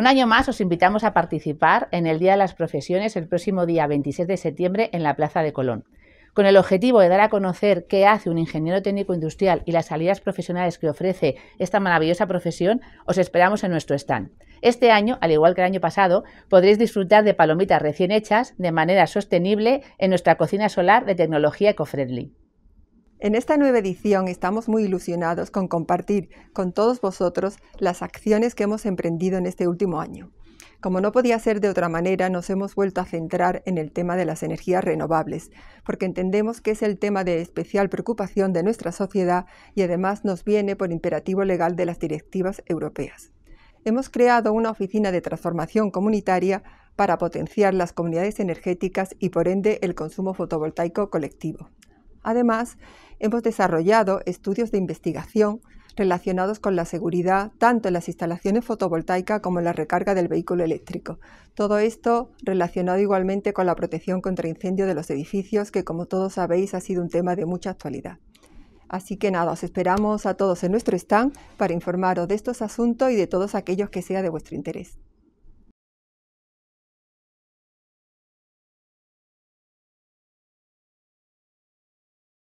Un año más os invitamos a participar en el Día de las Profesiones el próximo día 26 de septiembre en la Plaza de Colón, con el objetivo de dar a conocer qué hace un ingeniero técnico industrial y las salidas profesionales que ofrece esta maravillosa profesión, os esperamos en nuestro stand. Este año, al igual que el año pasado, podréis disfrutar de palomitas recién hechas de manera sostenible en nuestra cocina solar de tecnología ecofriendly. En esta nueva edición estamos muy ilusionados con compartir con todos vosotros las acciones que hemos emprendido en este último año. Como no podía ser de otra manera, nos hemos vuelto a centrar en el tema de las energías renovables, porque entendemos que es el tema de especial preocupación de nuestra sociedad y además nos viene por imperativo legal de las directivas europeas. Hemos creado una oficina de transformación comunitaria para potenciar las comunidades energéticas y por ende el consumo fotovoltaico colectivo. Además, hemos desarrollado estudios de investigación relacionados con la seguridad, tanto en las instalaciones fotovoltaicas como en la recarga del vehículo eléctrico. Todo esto relacionado igualmente con la protección contra incendios de los edificios, que como todos sabéis ha sido un tema de mucha actualidad. Así que nada, os esperamos a todos en nuestro stand para informaros de estos asuntos y de todos aquellos que sea de vuestro interés.